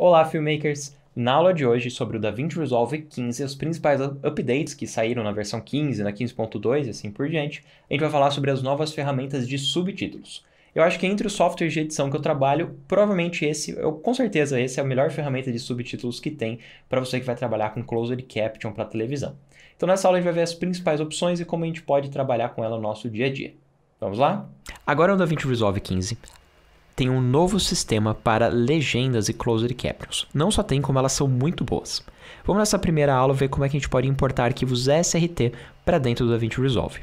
Olá, filmmakers! Na aula de hoje sobre o DaVinci Resolve 15, os principais updates que saíram na versão 15, na 15.2 e assim por diante, a gente vai falar sobre as novas ferramentas de subtítulos. Eu acho que entre os softwares de edição que eu trabalho, provavelmente esse, eu, com certeza esse é a melhor ferramenta de subtítulos que tem para você que vai trabalhar com Closed Caption para televisão. Então nessa aula a gente vai ver as principais opções e como a gente pode trabalhar com ela no nosso dia a dia. Vamos lá? Agora o DaVinci Resolve 15 tem um novo sistema para legendas e closed captions. Não só tem, como elas são muito boas. Vamos nessa primeira aula ver como é que a gente pode importar arquivos SRT para dentro do DaVinci Resolve.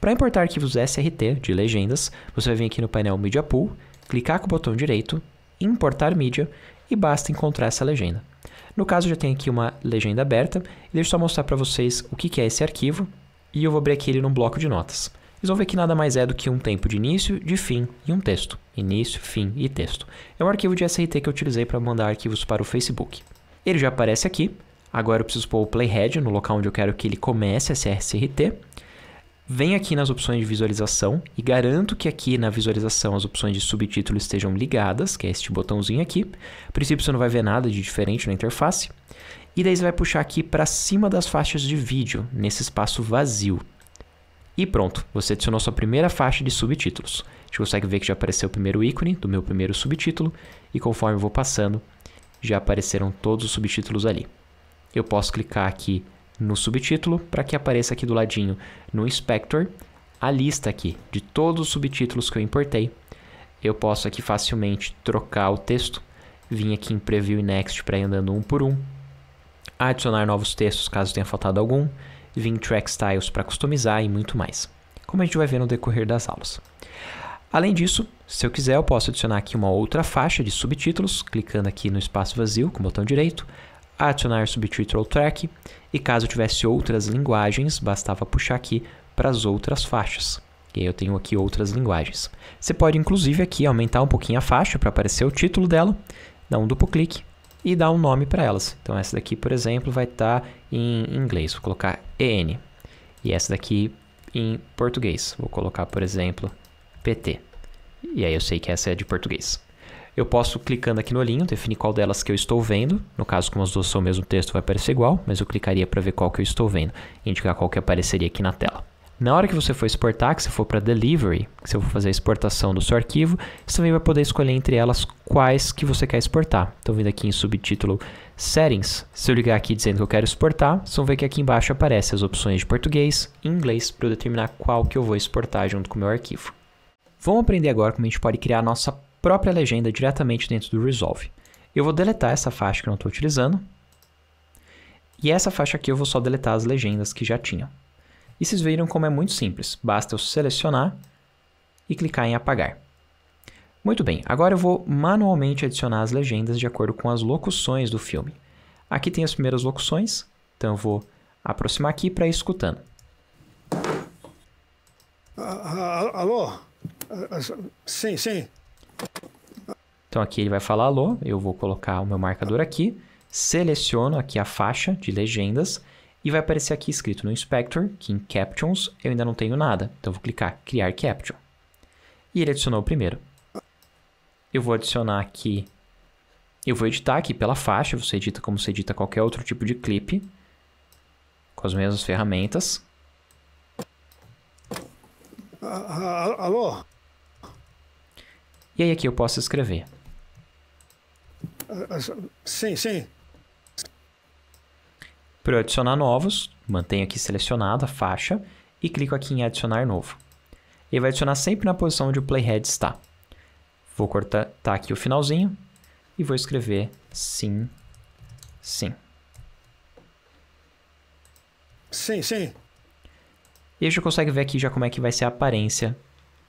Para importar arquivos SRT de legendas, você vai vir aqui no painel Media Pool, clicar com o botão direito, importar mídia e basta encontrar essa legenda. No caso, já tem aqui uma legenda aberta, e deixa eu só mostrar para vocês o que é esse arquivo, e eu vou abrir aqui ele num bloco de notas. Vocês vão ver que nada mais é do que um tempo de início, de fim e um texto. Início, fim e texto. É um arquivo de SRT que eu utilizei para mandar arquivos para o Facebook. Ele já aparece aqui. Agora eu preciso pôr o playhead no local onde eu quero que ele comece a SRT. Venho aqui nas opções de visualização e garanto que aqui na visualização as opções de subtítulo estejam ligadas, que é este botãozinho aqui. A princípio você não vai ver nada de diferente na interface. E daí você vai puxar aqui para cima das faixas de vídeo, nesse espaço vazio. E pronto, você adicionou sua primeira faixa de subtítulos. A gente consegue ver que já apareceu o primeiro ícone do meu primeiro subtítulo, e conforme eu vou passando, já apareceram todos os subtítulos ali. Eu posso clicar aqui no subtítulo para que apareça aqui do ladinho no Inspector a lista aqui de todos os subtítulos que eu importei. Eu posso aqui facilmente trocar o texto, vim aqui em Preview e Next para ir andando um por um, adicionar novos textos caso tenha faltado algum, vim track styles para customizar e muito mais, como a gente vai ver no decorrer das aulas. Além disso, se eu quiser, eu posso adicionar aqui uma outra faixa de subtítulos, clicando aqui no espaço vazio com o botão direito, adicionar subtitle track, e caso tivesse outras linguagens, bastava puxar aqui para as outras faixas. E aí eu tenho aqui outras linguagens. Você pode inclusive aqui aumentar um pouquinho a faixa para aparecer o título dela, dá um duplo clique e dar um nome para elas. Então essa daqui, por exemplo, vai estar tá em inglês, vou colocar EN. E essa daqui em português, vou colocar, por exemplo, PT. E aí eu sei que essa é de português. Eu posso, clicando aqui no olhinho, definir qual delas que eu estou vendo. No caso, como as duas são o mesmo texto, vai aparecer igual, mas eu clicaria para ver qual que eu estou vendo, indicar qual que apareceria aqui na tela. Na hora que você for exportar, que você for para delivery, que você for fazer a exportação do seu arquivo, você também vai poder escolher entre elas quais que você quer exportar. Então, vindo aqui em subtítulo Settings, se eu ligar aqui dizendo que eu quero exportar, vocês vão ver que aqui embaixo aparecem as opções de português e inglês para eu determinar qual que eu vou exportar junto com o meu arquivo. Vamos aprender agora como a gente pode criar a nossa própria legenda diretamente dentro do Resolve. Eu vou deletar essa faixa que eu não estou utilizando. E essa faixa aqui eu vou só deletar as legendas que já tinham. E vocês viram como é muito simples, basta eu selecionar e clicar em apagar. Muito bem, agora eu vou manualmente adicionar as legendas de acordo com as locuções do filme. Aqui tem as primeiras locuções, então eu vou aproximar aqui para ir escutando. Ah, ah, ah, alô? Sim, sim. Então aqui ele vai falar alô, eu vou colocar o meu marcador aqui, seleciono aqui a faixa de legendas e vai aparecer aqui escrito no Inspector, que em Captions eu ainda não tenho nada. Então eu vou clicar Criar Caption. E ele adicionou o primeiro. Eu vou adicionar aqui... Eu vou editar aqui pela faixa, você edita como você edita qualquer outro tipo de clipe. Com as mesmas ferramentas. Ah, ah, alô? E aí aqui eu posso escrever. Ah, sim, sim. Para eu adicionar novos, mantenho aqui selecionada a faixa e clico aqui em adicionar novo. Ele vai adicionar sempre na posição onde o playhead está. Vou cortar tá aqui o finalzinho e vou escrever sim, sim. Sim, sim. E a gente consegue ver aqui já como é que vai ser a aparência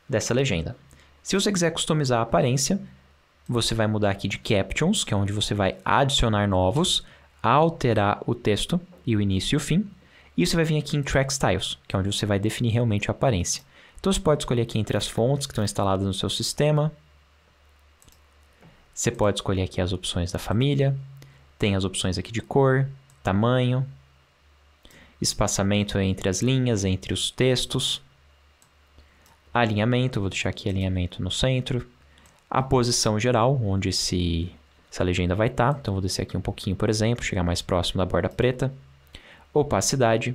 dessa legenda. Se você quiser customizar a aparência, você vai mudar aqui de captions, que é onde você vai adicionar novos, alterar o texto e o início e o fim. E você vai vir aqui em Track Styles, que é onde você vai definir realmente a aparência. Então você pode escolher aqui entre as fontes que estão instaladas no seu sistema. Você pode escolher aqui as opções da família. Tem as opções aqui de cor, tamanho, espaçamento entre as linhas, entre os textos. Alinhamento, vou deixar aqui alinhamento no centro. A posição geral, onde esse essa legenda vai estar. Tá. Então, vou descer aqui um pouquinho, por exemplo, chegar mais próximo da borda preta. Opacidade.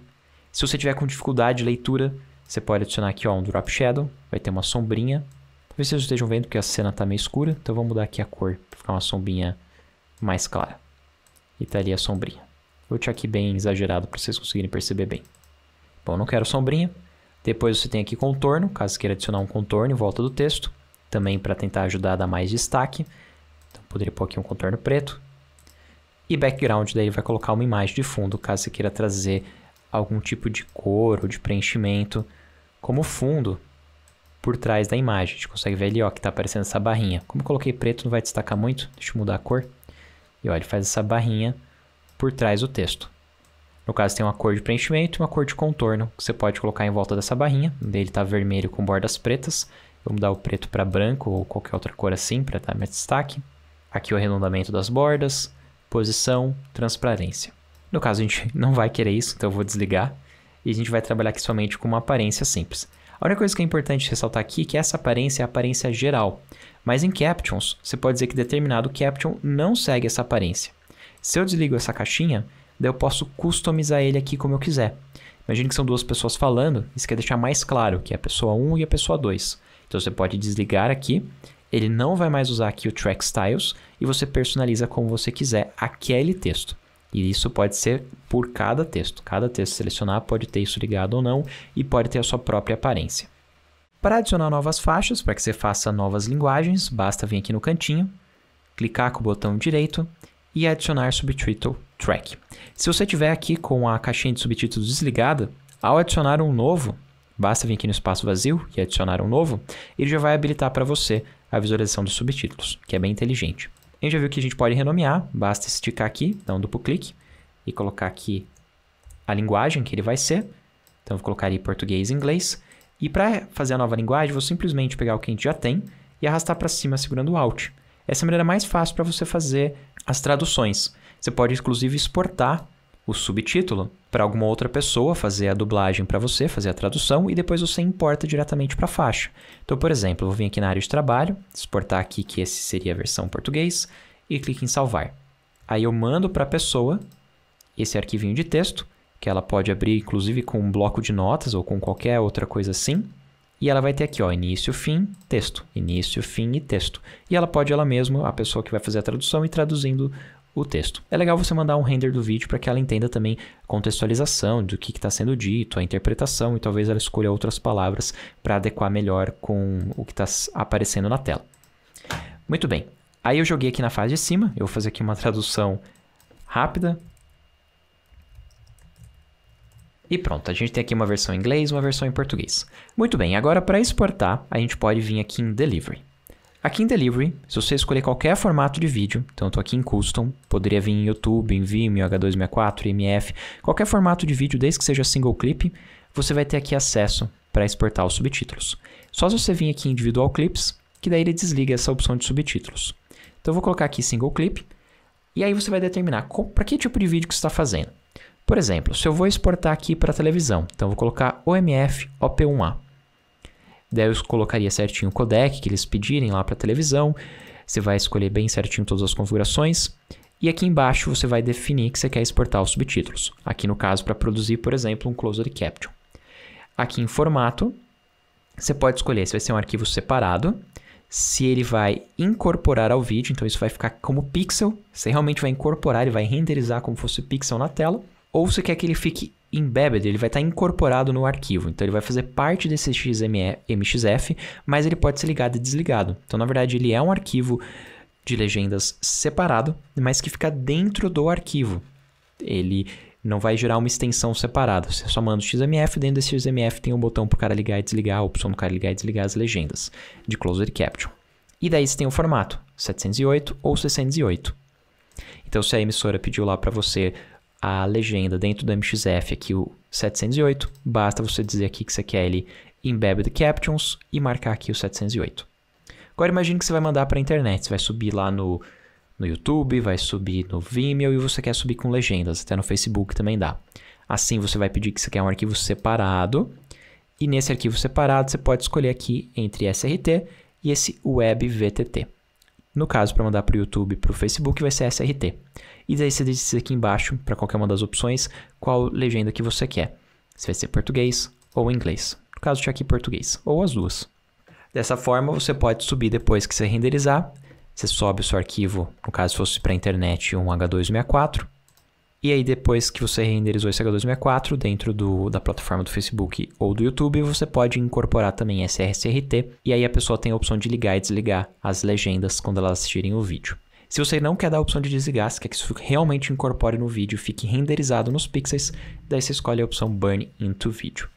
Se você tiver com dificuldade de leitura, você pode adicionar aqui ó, um drop shadow, vai ter uma sombrinha. Talvez vocês estejam vendo que a cena está meio escura, então vou mudar aqui a cor para ficar uma sombrinha mais clara. E tá ali a sombrinha. Vou deixar aqui bem exagerado para vocês conseguirem perceber bem. Bom, não quero sombrinha. Depois você tem aqui contorno, caso queira adicionar um contorno em volta do texto, também para tentar ajudar a dar mais destaque. Poderia pôr aqui um contorno preto. E background, daí ele vai colocar uma imagem de fundo, caso você queira trazer algum tipo de cor ou de preenchimento como fundo por trás da imagem. A gente consegue ver ali ó, que está aparecendo essa barrinha. Como eu coloquei preto, não vai destacar muito. Deixa eu mudar a cor. E olha, ele faz essa barrinha por trás do texto. No caso, tem uma cor de preenchimento e uma cor de contorno que você pode colocar em volta dessa barrinha. Ele está vermelho com bordas pretas. Vou mudar o preto para branco ou qualquer outra cor assim para dar mais destaque. Aqui é o arredondamento das bordas, posição, transparência. No caso, a gente não vai querer isso, então eu vou desligar. E a gente vai trabalhar aqui somente com uma aparência simples. A única coisa que é importante ressaltar aqui é que essa aparência é a aparência geral. Mas em captions, você pode dizer que determinado caption não segue essa aparência. Se eu desligo essa caixinha, daí eu posso customizar ele aqui como eu quiser. Imagine que são duas pessoas falando, isso quer deixar mais claro que é a pessoa 1 e a pessoa 2. Então você pode desligar aqui ele não vai mais usar aqui o track styles e você personaliza como você quiser aquele texto. E isso pode ser por cada texto. Cada texto selecionar pode ter isso ligado ou não e pode ter a sua própria aparência. Para adicionar novas faixas, para que você faça novas linguagens, basta vir aqui no cantinho, clicar com o botão direito e adicionar subtítulo track. Se você tiver aqui com a caixinha de subtítulos desligada, ao adicionar um novo, basta vir aqui no espaço vazio e adicionar um novo, ele já vai habilitar para você a visualização dos subtítulos, que é bem inteligente. A gente já viu que a gente pode renomear, basta esticar aqui, dar um duplo clique e colocar aqui a linguagem que ele vai ser. Então, vou colocar ali português e inglês. E para fazer a nova linguagem, vou simplesmente pegar o que a gente já tem e arrastar para cima segurando o Alt. Essa é a maneira mais fácil para você fazer as traduções. Você pode, inclusive, exportar o subtítulo para alguma outra pessoa fazer a dublagem para você, fazer a tradução e depois você importa diretamente para a faixa. Então, por exemplo, eu vou vir aqui na área de trabalho, exportar aqui que esse seria a versão português e clique em salvar. Aí eu mando para a pessoa esse arquivinho de texto, que ela pode abrir inclusive com um bloco de notas ou com qualquer outra coisa assim. E ela vai ter aqui, ó, início, fim, texto. Início, fim e texto. E ela pode ela mesma, a pessoa que vai fazer a tradução, ir traduzindo o texto. É legal você mandar um render do vídeo para que ela entenda também a contextualização do que está sendo dito, a interpretação e talvez ela escolha outras palavras para adequar melhor com o que está aparecendo na tela. Muito bem, aí eu joguei aqui na fase de cima, eu vou fazer aqui uma tradução rápida. E pronto, a gente tem aqui uma versão em inglês uma versão em português. Muito bem, agora para exportar, a gente pode vir aqui em Delivery. Aqui em Delivery, se você escolher qualquer formato de vídeo, então eu estou aqui em Custom, poderia vir em YouTube, em Vimeo, H264, MF, qualquer formato de vídeo, desde que seja single clip, você vai ter aqui acesso para exportar os subtítulos. Só se você vir aqui em Individual Clips, que daí ele desliga essa opção de subtítulos. Então eu vou colocar aqui single clip, e aí você vai determinar para que tipo de vídeo que você está fazendo. Por exemplo, se eu vou exportar aqui para televisão, então eu vou colocar OMF OP1A. Daí eu colocaria certinho o codec que eles pedirem lá para televisão. Você vai escolher bem certinho todas as configurações. E aqui embaixo você vai definir que você quer exportar os subtítulos. Aqui no caso para produzir, por exemplo, um closed caption. Aqui em formato, você pode escolher se vai ser um arquivo separado, se ele vai incorporar ao vídeo, então isso vai ficar como pixel, você realmente vai incorporar e vai renderizar como fosse pixel na tela, ou você quer que ele fique embedded, ele vai estar tá incorporado no arquivo. Então ele vai fazer parte desse XME, MXF, mas ele pode ser ligado e desligado. Então na verdade ele é um arquivo de legendas separado, mas que fica dentro do arquivo. Ele não vai gerar uma extensão separada. Você só manda o XMF, dentro desse XMF tem um botão para o cara ligar e desligar, a opção do cara ligar e desligar as legendas de Closed Caption. E daí você tem o formato, 708 ou 608. Então, se a emissora pediu lá para você a legenda dentro do MXF aqui, o 708, basta você dizer aqui que você quer ele embedded captions e marcar aqui o 708. Agora imagine que você vai mandar para a internet, você vai subir lá no, no YouTube, vai subir no Vimeo e você quer subir com legendas, até no Facebook também dá. Assim você vai pedir que você quer um arquivo separado e nesse arquivo separado você pode escolher aqui entre SRT e esse WebVTT. No caso, para mandar para o YouTube e para o Facebook vai ser SRT. E daí você decide aqui embaixo, para qualquer uma das opções, qual legenda que você quer. Se vai ser português ou inglês. No caso, tinha aqui português, ou as duas. Dessa forma, você pode subir depois que você renderizar. Você sobe o seu arquivo, no caso fosse para a internet, um H264. E aí, depois que você renderizou esse H264 dentro do, da plataforma do Facebook ou do YouTube, você pode incorporar também SRCRT. E aí a pessoa tem a opção de ligar e desligar as legendas quando elas assistirem o vídeo. Se você não quer dar a opção de desgaste, quer que isso realmente incorpore no vídeo, fique renderizado nos pixels, daí você escolhe a opção Burn into Video.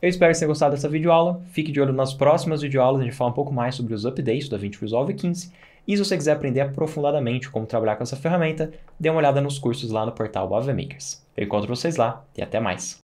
Eu espero que você tenha gostado dessa videoaula. Fique de olho nas próximas videoaulas, a gente fala um pouco mais sobre os updates da DaVinci Resolve 15. E se você quiser aprender aprofundadamente como trabalhar com essa ferramenta, dê uma olhada nos cursos lá no portal AveMakers. Eu encontro vocês lá e até mais!